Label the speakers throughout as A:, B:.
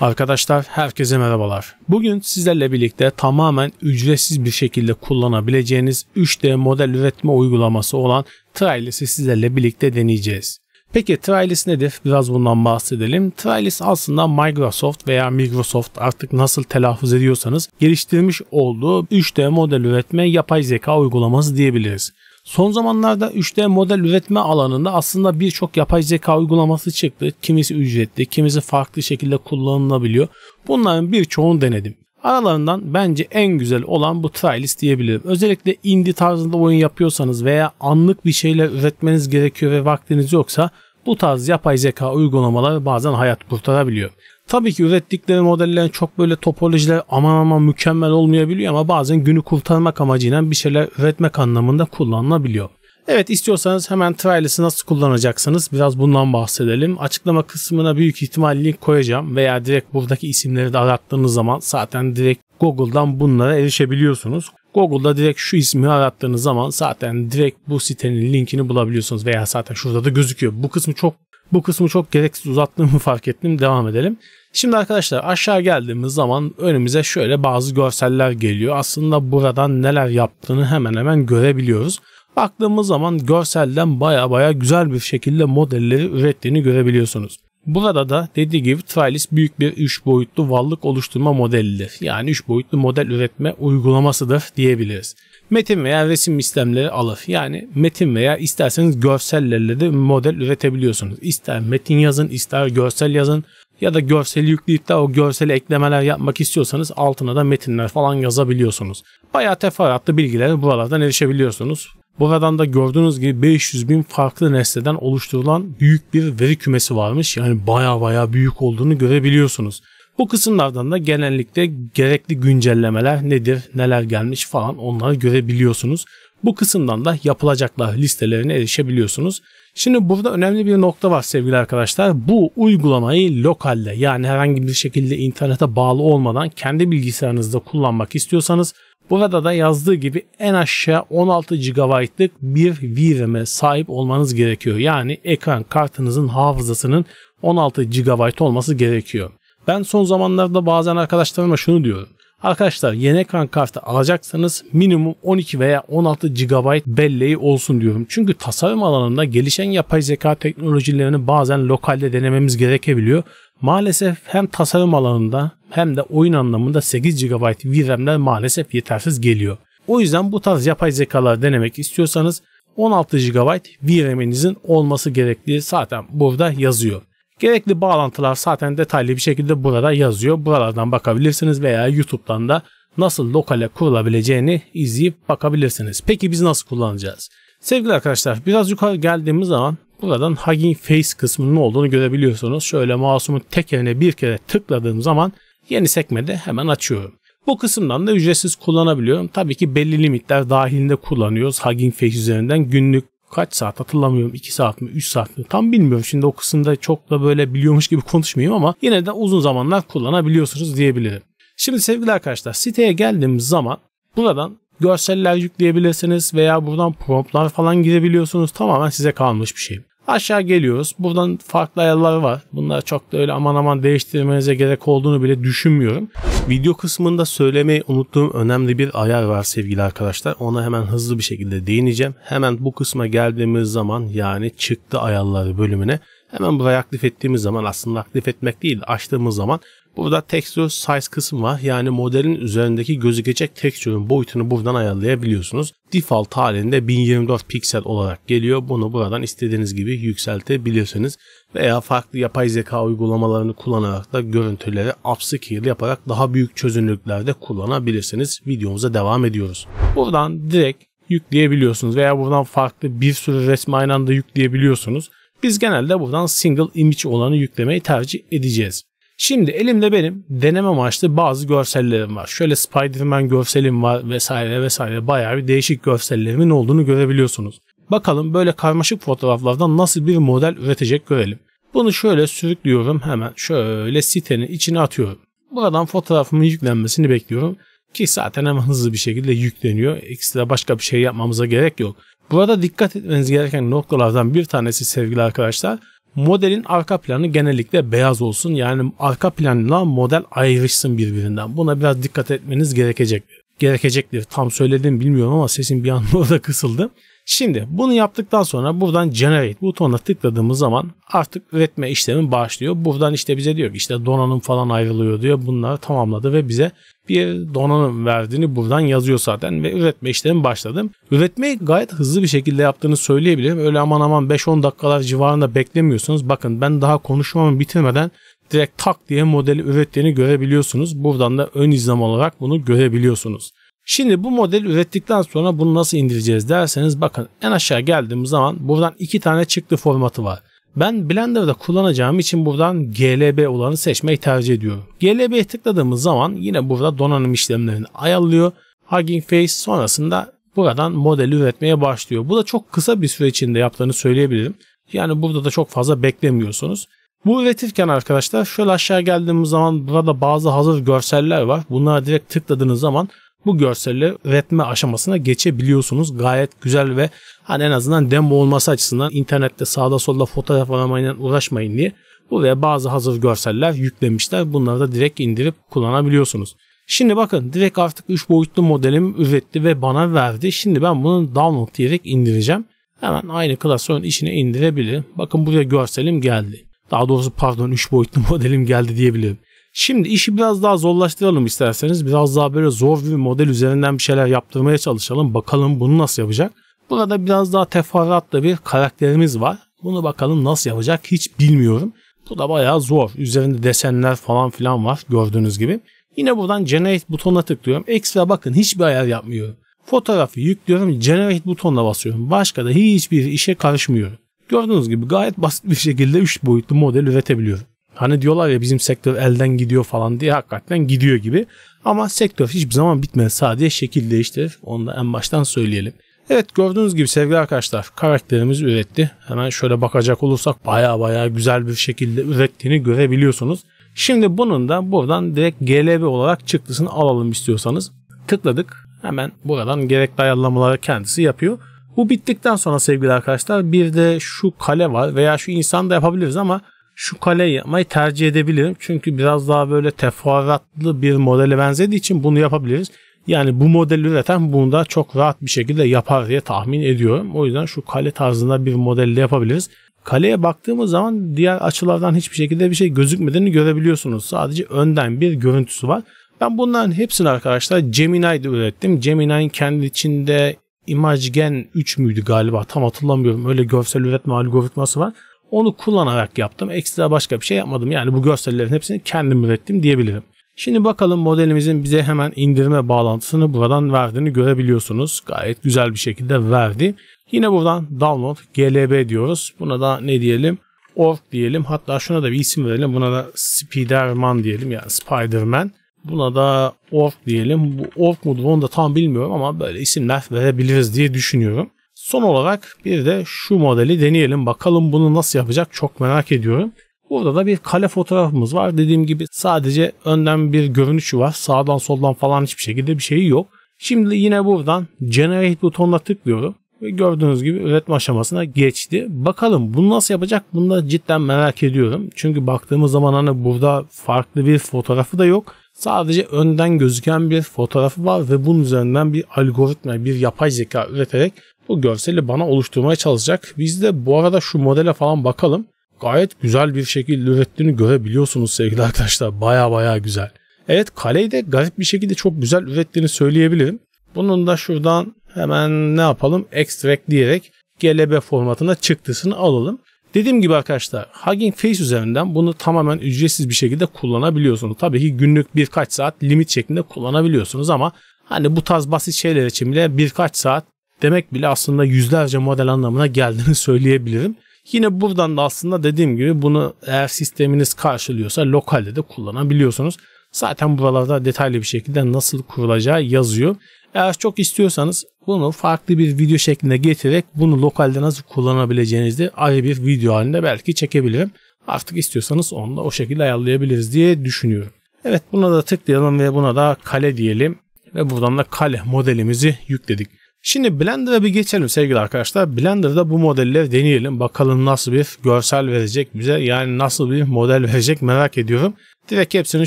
A: Arkadaşlar herkese merhabalar. Bugün sizlerle birlikte tamamen ücretsiz bir şekilde kullanabileceğiniz 3D model üretme uygulaması olan Trailes'i sizlerle birlikte deneyeceğiz. Peki Trailis nedir? Biraz bundan bahsedelim. Trailis aslında Microsoft veya Microsoft artık nasıl telaffuz ediyorsanız geliştirmiş olduğu 3D model üretme yapay zeka uygulaması diyebiliriz. Son zamanlarda 3D model üretme alanında aslında birçok yapay zeka uygulaması çıktı. Kimisi ücretli, kimisi farklı şekilde kullanılabiliyor. Bunların birçoğunu denedim. Aralarından bence en güzel olan bu Trialist diyebilirim. Özellikle indie tarzında oyun yapıyorsanız veya anlık bir şeyler üretmeniz gerekiyor ve vaktiniz yoksa bu tarz yapay zeka uygulamaları bazen hayat kurtarabiliyor. Tabii ki ürettikleri modellerin çok böyle topolojiler aman aman mükemmel olmayabiliyor ama bazen günü kurtarmak amacıyla bir şeyler üretmek anlamında kullanılabiliyor. Evet istiyorsanız hemen Trailis'i nasıl kullanacaksınız biraz bundan bahsedelim. Açıklama kısmına büyük ihtimal link koyacağım veya direkt buradaki isimleri de arattığınız zaman zaten direkt Google'dan bunlara erişebiliyorsunuz. Google'da direkt şu ismi arattığınız zaman zaten direkt bu sitenin linkini bulabiliyorsunuz veya zaten şurada da gözüküyor. Bu kısmı çok bu kısmı çok gereksiz uzattığımı fark ettim. Devam edelim. Şimdi arkadaşlar aşağı geldiğimiz zaman önümüze şöyle bazı görseller geliyor. Aslında buradan neler yaptığını hemen hemen görebiliyoruz baktığımız zaman görselden baya baya güzel bir şekilde modelleri ürettiğini görebiliyorsunuz. Burada da dediği gibi Trilis büyük bir 3 boyutlu varlık oluşturma modelidir. Yani 3 boyutlu model üretme uygulamasıdır diyebiliriz. Metin veya resim işlemleri alır. Yani metin veya isterseniz görsellerle de model üretebiliyorsunuz. İster metin yazın, ister görsel yazın ya da görseli yükleyip de o görseli eklemeler yapmak istiyorsanız altına da metinler falan yazabiliyorsunuz. Bayağı teferruatlı bilgilere buralardan erişebiliyorsunuz. Buradan da gördüğünüz gibi 500 bin farklı nesneden oluşturulan büyük bir veri kümesi varmış. Yani baya baya büyük olduğunu görebiliyorsunuz. Bu kısımlardan da genellikle gerekli güncellemeler nedir, neler gelmiş falan onları görebiliyorsunuz. Bu kısımdan da yapılacaklar listelerine erişebiliyorsunuz. Şimdi burada önemli bir nokta var sevgili arkadaşlar. Bu uygulamayı lokalde yani herhangi bir şekilde internete bağlı olmadan kendi bilgisayarınızda kullanmak istiyorsanız Burada da yazdığı gibi en aşağı 16 GB'lık bir VRAM'e sahip olmanız gerekiyor. Yani ekran kartınızın hafızasının 16 GB olması gerekiyor. Ben son zamanlarda bazen arkadaşlarıma şunu diyorum. Arkadaşlar yeni ekran kartı alacaksanız minimum 12 veya 16 GB belleği olsun diyorum. Çünkü tasarım alanında gelişen yapay zeka teknolojilerini bazen lokalde denememiz gerekebiliyor. Maalesef hem tasarım alanında hem de oyun anlamında 8 GB VRAM'ler maalesef yetersiz geliyor. O yüzden bu tarz yapay zekalar denemek istiyorsanız 16 GB VRAM'inizin olması gerektiği zaten burada yazıyor. Gerekli bağlantılar zaten detaylı bir şekilde burada yazıyor. Buralardan bakabilirsiniz veya YouTube'dan da nasıl lokale kurulabileceğini izleyip bakabilirsiniz. Peki biz nasıl kullanacağız? Sevgili arkadaşlar biraz yukarı geldiğimiz zaman Buradan Hugging Face kısmının olduğunu görebiliyorsunuz. Şöyle tek tekerine bir kere tıkladığım zaman yeni sekmede hemen açıyorum. Bu kısımdan da ücretsiz kullanabiliyorum. Tabii ki belli limitler dahilinde kullanıyoruz. Hugging Face üzerinden günlük kaç saat hatırlamıyorum 2 saat mi 3 saat mi tam bilmiyorum şimdi o kısımda çok da böyle biliyormuş gibi konuşmayayım ama yine de uzun zamanlar kullanabiliyorsunuz diyebilirim. Şimdi sevgili arkadaşlar siteye geldiğimiz zaman buradan görseller yükleyebilirsiniz veya buradan promptlar falan girebiliyorsunuz tamamen size kalmış bir şey. Aşağı geliyoruz. Buradan farklı ayarları var. Bunları çok da öyle aman aman değiştirmenize gerek olduğunu bile düşünmüyorum. Video kısmında söylemeyi unuttuğum önemli bir ayar var sevgili arkadaşlar. Ona hemen hızlı bir şekilde değineceğim. Hemen bu kısma geldiğimiz zaman yani çıktı ayarları bölümüne Hemen buraya aktif ettiğimiz zaman aslında aktif etmek değil açtığımız zaman Burada texture size kısım var. Yani modelin üzerindeki gözükecek texture'ın boyutunu buradan ayarlayabiliyorsunuz. Default halinde 1024 piksel olarak geliyor. Bunu buradan istediğiniz gibi yükseltebilirsiniz. Veya farklı yapay zeka uygulamalarını kullanarak da görüntüleri upscale yaparak daha büyük çözünürlüklerde kullanabilirsiniz. Videomuza devam ediyoruz. Buradan direkt yükleyebiliyorsunuz veya buradan farklı bir sürü resmi aynı anda yükleyebiliyorsunuz. Biz genelde buradan single image olanı yüklemeyi tercih edeceğiz. Şimdi elimde benim deneme amaçlı bazı görsellerim var. Şöyle Spider-Man görselim var vesaire vesaire bayağı bir değişik görsellerimin olduğunu görebiliyorsunuz. Bakalım böyle karmaşık fotoğraflardan nasıl bir model üretecek görelim. Bunu şöyle sürüklüyorum hemen şöyle sitenin içine atıyorum. Buradan fotoğrafımın yüklenmesini bekliyorum. Ki zaten hemen hızlı bir şekilde yükleniyor. Ekstra başka bir şey yapmamıza gerek yok. Burada dikkat etmeniz gereken noktalardan bir tanesi sevgili arkadaşlar. Modelin arka planı genellikle beyaz olsun. Yani arka planla model ayrışsın birbirinden. Buna biraz dikkat etmeniz Gerekecek Gerekecektir. Tam söyledim bilmiyorum ama sesim bir anda orada kısıldı. Şimdi bunu yaptıktan sonra buradan generate butonuna tıkladığımız zaman artık üretme işlemi başlıyor. Buradan işte bize diyor ki işte donanım falan ayrılıyor diyor. Bunları tamamladı ve bize bir donanım verdiğini buradan yazıyor zaten ve üretme işlemi başladım. Üretmeyi gayet hızlı bir şekilde yaptığını söyleyebilirim. Öyle aman aman 5-10 dakikalar civarında beklemiyorsunuz. Bakın ben daha konuşmamı bitirmeden direkt tak diye modeli ürettiğini görebiliyorsunuz. Buradan da ön izlem olarak bunu görebiliyorsunuz. Şimdi bu model ürettikten sonra bunu nasıl indireceğiz derseniz bakın en aşağı geldiğimiz zaman buradan iki tane çıktı formatı var. Ben Blender'da kullanacağım için buradan GLB olanı seçmeyi tercih ediyorum. GLB'ye tıkladığımız zaman yine burada donanım işlemlerini ayarlıyor. Hugging Face sonrasında buradan modeli üretmeye başlıyor. Bu da çok kısa bir süre içinde yaptığını söyleyebilirim. Yani burada da çok fazla beklemiyorsunuz. Bu üretirken arkadaşlar şöyle aşağı geldiğimiz zaman burada bazı hazır görseller var. Bunlara direkt tıkladığınız zaman bu görseli üretme aşamasına geçebiliyorsunuz. Gayet güzel ve hani en azından demo olması açısından internette sağda solda fotoğraf aramayla uğraşmayın diye buraya bazı hazır görseller yüklemişler. Bunları da direkt indirip kullanabiliyorsunuz. Şimdi bakın direkt artık 3 boyutlu modelim üretti ve bana verdi. Şimdi ben bunu download diyerek indireceğim. Hemen aynı klasörün içine indirebilirim. Bakın buraya görselim geldi. Daha doğrusu pardon 3 boyutlu modelim geldi diyebilirim. Şimdi işi biraz daha zorlaştıralım isterseniz. Biraz daha böyle zor bir model üzerinden bir şeyler yaptırmaya çalışalım. Bakalım bunu nasıl yapacak. Burada biraz daha teferruatlı bir karakterimiz var. Bunu bakalım nasıl yapacak hiç bilmiyorum. Bu da bayağı zor. Üzerinde desenler falan filan var gördüğünüz gibi. Yine buradan generate butonuna tıklıyorum. Ekstra bakın hiçbir ayar yapmıyorum. Fotoğrafı yüklüyorum. Generate butonuna basıyorum. Başka da hiçbir işe karışmıyorum. Gördüğünüz gibi gayet basit bir şekilde 3 boyutlu model üretebiliyorum. Hani diyorlar ya bizim sektör elden gidiyor falan diye hakikaten gidiyor gibi. Ama sektör hiçbir zaman bitmez. Sadece şekil değiştirir. Onu da en baştan söyleyelim. Evet gördüğünüz gibi sevgili arkadaşlar karakterimiz üretti. Hemen şöyle bakacak olursak baya baya güzel bir şekilde ürettiğini görebiliyorsunuz. Şimdi bunun da buradan direkt GLB olarak çıktısını alalım istiyorsanız. Tıkladık. Hemen buradan gerekli ayarlamaları kendisi yapıyor. Bu bittikten sonra sevgili arkadaşlar bir de şu kale var veya şu insan da yapabiliriz ama şu kaleyi yapmayı tercih edebilirim. Çünkü biraz daha böyle teferruatlı bir modele benzediği için bunu yapabiliriz. Yani bu modeli üreten bunu da çok rahat bir şekilde yapar diye tahmin ediyorum. O yüzden şu kale tarzında bir modelle yapabiliriz. Kaleye baktığımız zaman diğer açılardan hiçbir şekilde bir şey gözükmediğini görebiliyorsunuz. Sadece önden bir görüntüsü var. Ben bunların hepsini arkadaşlar Gemini'de ürettim. Gemini'nin kendi içinde Imagen 3 müydü galiba tam hatırlamıyorum. Öyle görsel üretme algoritması var. Onu kullanarak yaptım. Ekstra başka bir şey yapmadım. Yani bu görsellerin hepsini kendim ürettim diyebilirim. Şimdi bakalım modelimizin bize hemen indirme bağlantısını buradan verdiğini görebiliyorsunuz. Gayet güzel bir şekilde verdi. Yine buradan download glb diyoruz. Buna da ne diyelim? Org diyelim. Hatta şuna da bir isim verelim. Buna da Spiderman diyelim. Yani Spiderman. Buna da org diyelim. Bu org mudur onu da tam bilmiyorum ama böyle isimler verebiliriz diye düşünüyorum. Son olarak bir de şu modeli deneyelim. Bakalım bunu nasıl yapacak çok merak ediyorum. Burada da bir kale fotoğrafımız var. Dediğim gibi sadece önden bir görünüşü var. Sağdan soldan falan hiçbir şekilde bir şeyi yok. Şimdi yine buradan generate butonuna tıklıyorum. Ve gördüğünüz gibi üretme aşamasına geçti. Bakalım bunu nasıl yapacak bunu da cidden merak ediyorum. Çünkü baktığımız zaman hani burada farklı bir fotoğrafı da yok. Sadece önden gözüken bir fotoğrafı var ve bunun üzerinden bir algoritma, bir yapay zeka üreterek bu görseli bana oluşturmaya çalışacak. Biz de bu arada şu modele falan bakalım. Gayet güzel bir şekilde ürettiğini görebiliyorsunuz sevgili arkadaşlar. Baya baya güzel. Evet kaleyi de garip bir şekilde çok güzel ürettiğini söyleyebilirim. Bunun da şuradan hemen ne yapalım? Extract diyerek GLB formatına çıktısını alalım. Dediğim gibi arkadaşlar Hugging Face üzerinden bunu tamamen ücretsiz bir şekilde kullanabiliyorsunuz. Tabii ki günlük birkaç saat limit şeklinde kullanabiliyorsunuz ama hani bu tarz basit şeyler için bile birkaç saat demek bile aslında yüzlerce model anlamına geldiğini söyleyebilirim. Yine buradan da aslında dediğim gibi bunu eğer sisteminiz karşılıyorsa lokalde de kullanabiliyorsunuz. Zaten buralarda detaylı bir şekilde nasıl kurulacağı yazıyor. Eğer çok istiyorsanız bunu farklı bir video şeklinde getirerek bunu lokalde nasıl kullanabileceğinizi ayrı bir video halinde belki çekebilirim. Artık istiyorsanız onu da o şekilde ayarlayabiliriz diye düşünüyorum. Evet buna da tıklayalım ve buna da kale diyelim. Ve buradan da kale modelimizi yükledik. Şimdi Blender'a bir geçelim sevgili arkadaşlar. Blender'da bu modelleri deneyelim. Bakalım nasıl bir görsel verecek bize. Yani nasıl bir model verecek merak ediyorum. Direkt hepsini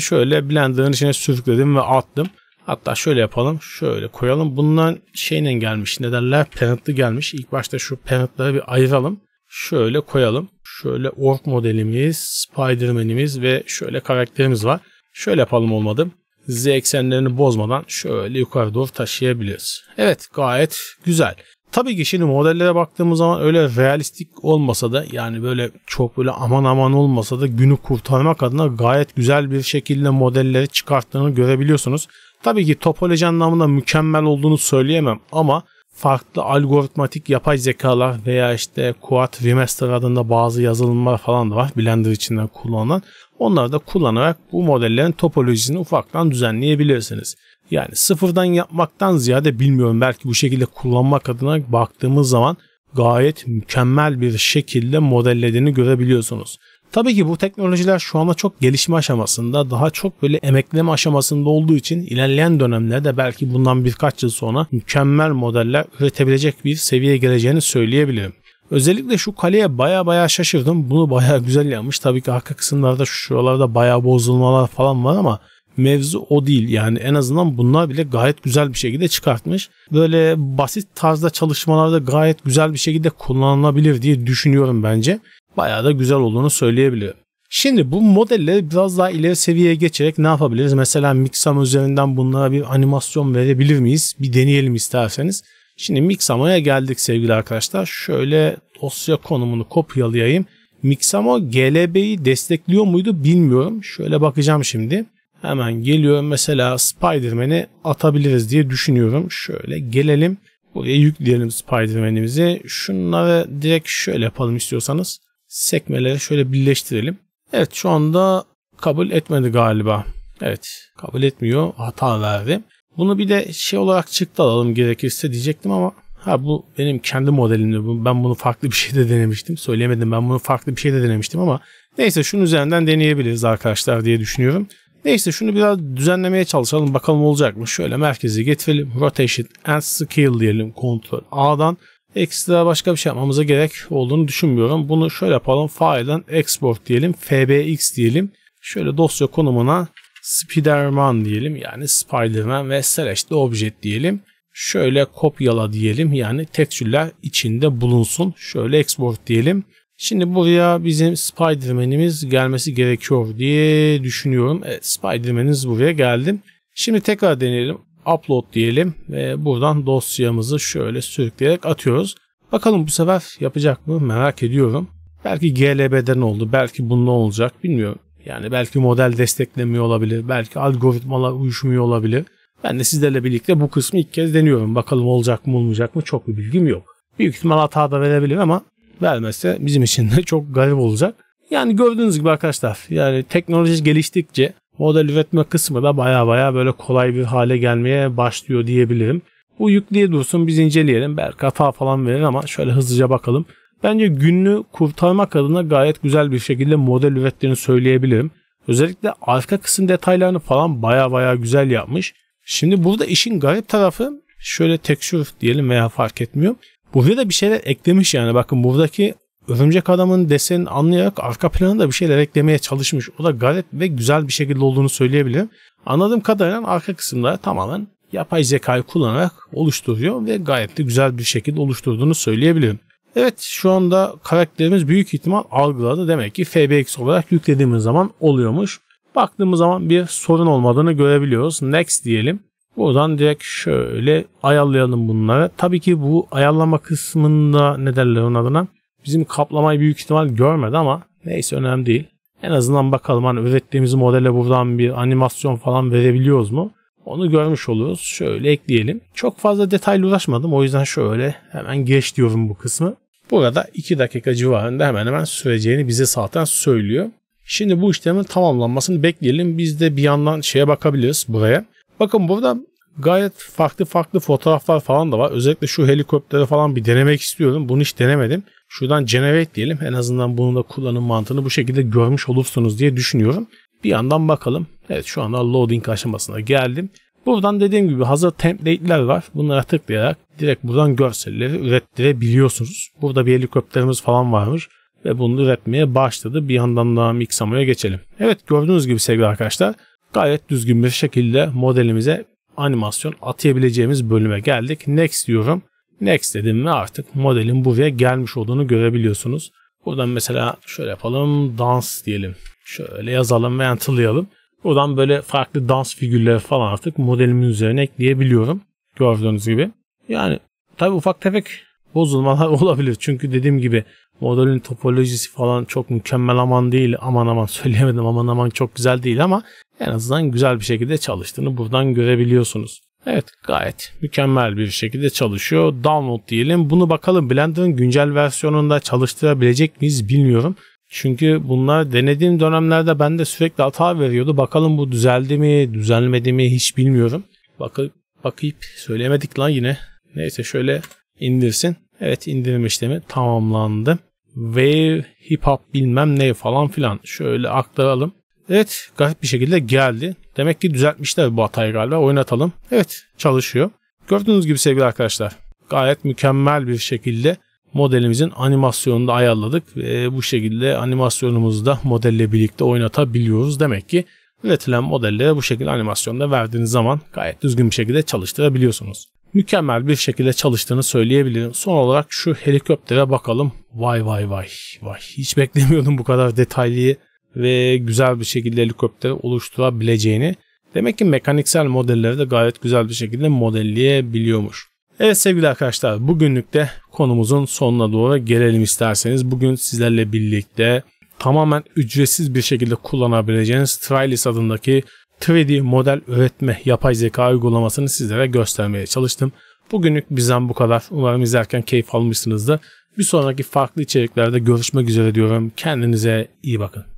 A: şöyle Blender'ın içine sürükledim ve attım. Hatta şöyle yapalım. Şöyle koyalım. Bundan şeyle gelmiş. Ne derler? Parent'lı gelmiş. İlk başta şu parent'ları bir ayıralım. Şöyle koyalım. Şöyle ork modelimiz, spider ve şöyle karakterimiz var. Şöyle yapalım olmadı z eksenlerini bozmadan şöyle yukarı doğru taşıyabiliriz. Evet gayet güzel. Tabii ki şimdi modellere baktığımız zaman öyle realistik olmasa da yani böyle çok böyle aman aman olmasa da günü kurtarmak adına gayet güzel bir şekilde modelleri çıkarttığını görebiliyorsunuz. Tabii ki topoloji anlamında mükemmel olduğunu söyleyemem ama farklı algoritmatik yapay zekalar veya işte Quad Remaster adında bazı yazılımlar falan da var Blender içinde kullanılan. Onları da kullanarak bu modellerin topolojisini ufaktan düzenleyebilirsiniz. Yani sıfırdan yapmaktan ziyade bilmiyorum belki bu şekilde kullanmak adına baktığımız zaman gayet mükemmel bir şekilde modellediğini görebiliyorsunuz. Tabii ki bu teknolojiler şu anda çok gelişme aşamasında daha çok böyle emekleme aşamasında olduğu için ilerleyen dönemlerde belki bundan birkaç yıl sonra mükemmel modeller üretebilecek bir seviyeye geleceğini söyleyebilirim. Özellikle şu kaleye baya baya şaşırdım. Bunu baya güzel yapmış. Tabii ki arka kısımlarda şuralarda baya bozulmalar falan var ama mevzu o değil. Yani en azından bunlar bile gayet güzel bir şekilde çıkartmış. Böyle basit tarzda çalışmalarda gayet güzel bir şekilde kullanılabilir diye düşünüyorum bence bayağı da güzel olduğunu söyleyebiliyorum. Şimdi bu modelle biraz daha ileri seviyeye geçerek ne yapabiliriz? Mesela Mixamo üzerinden bunlara bir animasyon verebilir miyiz? Bir deneyelim isterseniz. Şimdi Mixamo'ya geldik sevgili arkadaşlar. Şöyle dosya konumunu kopyalayayım. Mixamo GLB'yi destekliyor muydu bilmiyorum. Şöyle bakacağım şimdi. Hemen geliyorum mesela Spider-Man'i atabiliriz diye düşünüyorum. Şöyle gelelim. Buraya yükleyelim Spider-Man'imizi. Şunları direkt şöyle yapalım istiyorsanız sekmeleri şöyle birleştirelim. Evet şu anda kabul etmedi galiba. Evet kabul etmiyor hata verdi. Bunu bir de şey olarak çıktı alalım gerekirse diyecektim ama ha bu benim kendi modelimdi. Ben bunu farklı bir şeyde denemiştim. Söyleyemedim ben bunu farklı bir şeyde denemiştim ama neyse şunun üzerinden deneyebiliriz arkadaşlar diye düşünüyorum. Neyse şunu biraz düzenlemeye çalışalım bakalım olacak mı? Şöyle merkezi getirelim. Rotation and Scale diyelim kontrol A'dan. Ekstra başka bir şey yapmamıza gerek olduğunu düşünmüyorum. Bunu şöyle yapalım. File'dan export diyelim. FBX diyelim. Şöyle dosya konumuna Spiderman diyelim. Yani Spiderman ve Select Object diyelim. Şöyle kopyala diyelim. Yani tekstürler içinde bulunsun. Şöyle export diyelim. Şimdi buraya bizim Spiderman'imiz gelmesi gerekiyor diye düşünüyorum. Evet Spiderman'imiz buraya geldi. Şimdi tekrar deneyelim upload diyelim ve buradan dosyamızı şöyle sürükleyerek atıyoruz. Bakalım bu sefer yapacak mı merak ediyorum. Belki GLB'den oldu, belki bundan olacak bilmiyorum. Yani belki model desteklemiyor olabilir, belki algoritmalar uyuşmuyor olabilir. Ben de sizlerle birlikte bu kısmı ilk kez deniyorum. Bakalım olacak mı olmayacak mı çok bir bilgim yok. Büyük ihtimal hata da verebilir ama vermezse bizim için de çok garip olacak. Yani gördüğünüz gibi arkadaşlar yani teknoloji geliştikçe model üretme kısmı da baya baya böyle kolay bir hale gelmeye başlıyor diyebilirim. Bu yükleye dursun biz inceleyelim. Belki hata falan verir ama şöyle hızlıca bakalım. Bence gününü kurtarmak adına gayet güzel bir şekilde model ürettiğini söyleyebilirim. Özellikle arka kısım detaylarını falan baya baya güzel yapmış. Şimdi burada işin garip tarafı şöyle tekstür diyelim veya fark etmiyor. Buraya da bir şeyler eklemiş yani bakın buradaki Örümcek adamın desenini anlayarak arka planı da bir şeyler eklemeye çalışmış. O da garip ve güzel bir şekilde olduğunu söyleyebilirim. Anladığım kadarıyla arka kısımda tamamen yapay zekayı kullanarak oluşturuyor ve gayet de güzel bir şekilde oluşturduğunu söyleyebilirim. Evet şu anda karakterimiz büyük ihtimal algıladı. Demek ki FBX olarak yüklediğimiz zaman oluyormuş. Baktığımız zaman bir sorun olmadığını görebiliyoruz. Next diyelim. Buradan direkt şöyle ayarlayalım bunları. Tabii ki bu ayarlama kısmında ne derler onun adına? Bizim kaplamayı büyük ihtimal görmedi ama neyse önemli değil. En azından bakalım hani ürettiğimiz modele buradan bir animasyon falan verebiliyoruz mu? Onu görmüş oluyoruz. Şöyle ekleyelim. Çok fazla detaylı uğraşmadım. O yüzden şöyle hemen geç diyorum bu kısmı. Burada 2 dakika civarında hemen hemen süreceğini bize zaten söylüyor. Şimdi bu işlemin tamamlanmasını bekleyelim. Biz de bir yandan şeye bakabiliriz buraya. Bakın burada gayet farklı farklı fotoğraflar falan da var. Özellikle şu helikopteri falan bir denemek istiyorum. Bunu hiç denemedim. Şuradan generate diyelim. En azından bunun da kullanım mantığını bu şekilde görmüş olursunuz diye düşünüyorum. Bir yandan bakalım. Evet şu anda loading aşamasına geldim. Buradan dediğim gibi hazır template'ler var. Bunlara tıklayarak direkt buradan görselleri ürettirebiliyorsunuz. Burada bir helikopterimiz falan varmış ve bunu üretmeye başladı. Bir yandan da Mixamo'ya geçelim. Evet gördüğünüz gibi sevgili arkadaşlar gayet düzgün bir şekilde modelimize animasyon atayabileceğimiz bölüme geldik. Next diyorum. Next dedim ve artık modelin buraya gelmiş olduğunu görebiliyorsunuz. Buradan mesela şöyle yapalım dans diyelim. Şöyle yazalım ve enter'layalım. Buradan böyle farklı dans figürleri falan artık modelimin üzerine ekleyebiliyorum. Gördüğünüz gibi. Yani tabi ufak tefek bozulmalar olabilir. Çünkü dediğim gibi modelin topolojisi falan çok mükemmel aman değil. Aman aman söyleyemedim aman aman çok güzel değil ama en azından güzel bir şekilde çalıştığını buradan görebiliyorsunuz. Evet gayet mükemmel bir şekilde çalışıyor. Download diyelim. Bunu bakalım Blender'ın güncel versiyonunda çalıştırabilecek miyiz bilmiyorum. Çünkü bunlar denediğim dönemlerde bende sürekli hata veriyordu. Bakalım bu düzeldi mi, düzelmedi mi hiç bilmiyorum. Bakıp bakıp söylemedik lan yine. Neyse şöyle indirsin. Evet indirim işlemi tamamlandı. Wave, hip hop bilmem ne falan filan. Şöyle aktaralım. Evet garip bir şekilde geldi. Demek ki düzeltmişler bu hatayı galiba. Oynatalım. Evet çalışıyor. Gördüğünüz gibi sevgili arkadaşlar gayet mükemmel bir şekilde modelimizin animasyonunu da ayarladık. ve bu şekilde animasyonumuzu da modelle birlikte oynatabiliyoruz. Demek ki üretilen modellere bu şekilde animasyonda verdiğiniz zaman gayet düzgün bir şekilde çalıştırabiliyorsunuz. Mükemmel bir şekilde çalıştığını söyleyebilirim. Son olarak şu helikoptere bakalım. Vay vay vay vay. Hiç beklemiyordum bu kadar detaylıyı ve güzel bir şekilde helikopter oluşturabileceğini demek ki mekaniksel modelleri de gayet güzel bir şekilde modelleyebiliyormuş. Evet sevgili arkadaşlar bugünlük de konumuzun sonuna doğru gelelim isterseniz. Bugün sizlerle birlikte tamamen ücretsiz bir şekilde kullanabileceğiniz Trilis adındaki 3D model üretme yapay zeka uygulamasını sizlere göstermeye çalıştım. Bugünlük bizden bu kadar. Umarım izlerken keyif almışsınızdır. Bir sonraki farklı içeriklerde görüşmek üzere diyorum. Kendinize iyi bakın.